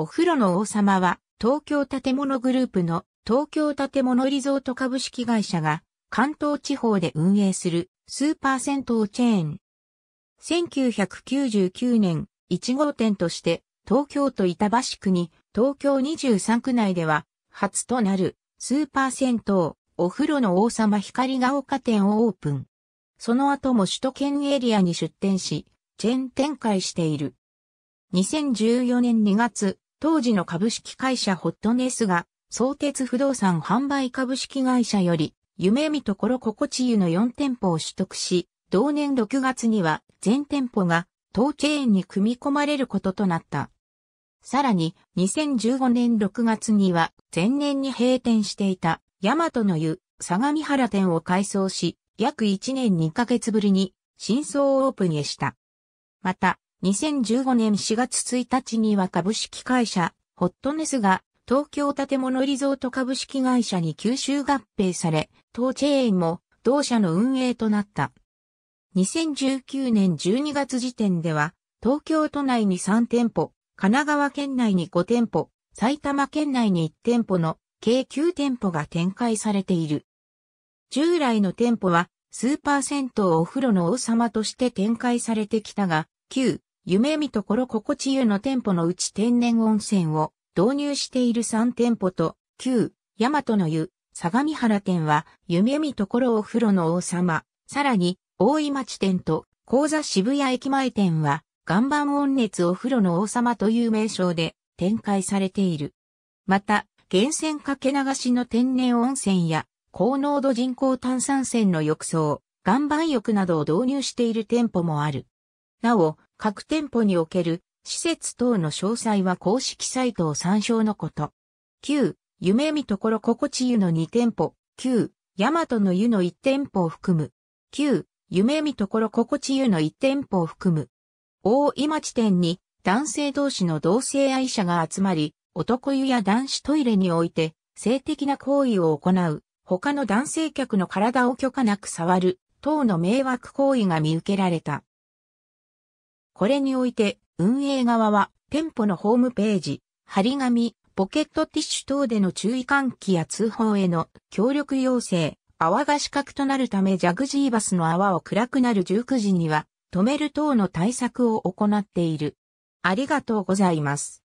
お風呂の王様は、東京建物グループの東京建物リゾート株式会社が関東地方で運営するスーパー銭湯チェーン。1999年1号店として東京都板橋区に東京23区内では初となるスーパー銭湯お風呂の王様光が丘店をオープン。その後も首都圏エリアに出店し、チェーン展開している。2014年2月、当時の株式会社ホットネスが、相鉄不動産販売株式会社より、夢見ところ心地湯の4店舗を取得し、同年6月には全店舗が当チェーンに組み込まれることとなった。さらに、2015年6月には前年に閉店していた大和の湯相模原店を改装し、約1年2ヶ月ぶりに新装オープンへした。また、2015年4月1日には株式会社、ホットネスが、東京建物リゾート株式会社に吸収合併され、当チェーンも同社の運営となった。2019年12月時点では、東京都内に3店舗、神奈川県内に5店舗、埼玉県内に1店舗の計9店舗が展開されている。従来の店舗は、スーパー銭湯お風呂の王様として展開されてきたが、旧夢見ところ心地湯の店舗のうち天然温泉を導入している3店舗と、旧、大和の湯、相模原店は、夢見ところお風呂の王様、さらに、大井町店と、高座渋谷駅前店は、岩盤温熱お風呂の王様という名称で展開されている。また、源泉かけ流しの天然温泉や、高濃度人工炭酸泉の浴槽、岩盤浴などを導入している店舗もある。なお、各店舗における施設等の詳細は公式サイトを参照のこと。9、夢見ところ心地湯の2店舗。9、大和の湯の1店舗を含む。9、夢見ところ心地湯の1店舗を含む。大井町店に男性同士の同性愛者が集まり、男湯や男子トイレにおいて性的な行為を行う、他の男性客の体を許可なく触る、等の迷惑行為が見受けられた。これにおいて、運営側は、店舗のホームページ、張り紙、ポケットティッシュ等での注意喚起や通報への協力要請、泡が死角となるためジャグジーバスの泡を暗くなる19時には止める等の対策を行っている。ありがとうございます。